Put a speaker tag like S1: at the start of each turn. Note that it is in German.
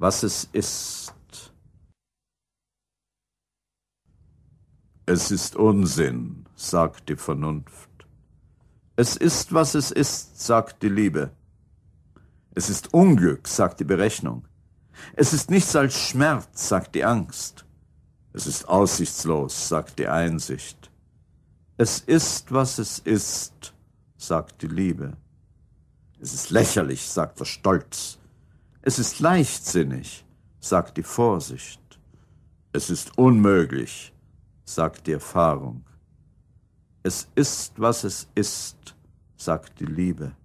S1: was es ist. Es ist Unsinn, sagt die Vernunft. Es ist, was es ist, sagt die Liebe. Es ist Unglück, sagt die Berechnung. Es ist nichts als Schmerz, sagt die Angst. Es ist aussichtslos, sagt die Einsicht. Es ist, was es ist, sagt die Liebe.
S2: Es ist lächerlich,
S1: sagt der Stolz. Es ist leichtsinnig, sagt die Vorsicht. Es ist unmöglich, sagt die Erfahrung. Es ist, was es ist, sagt die Liebe.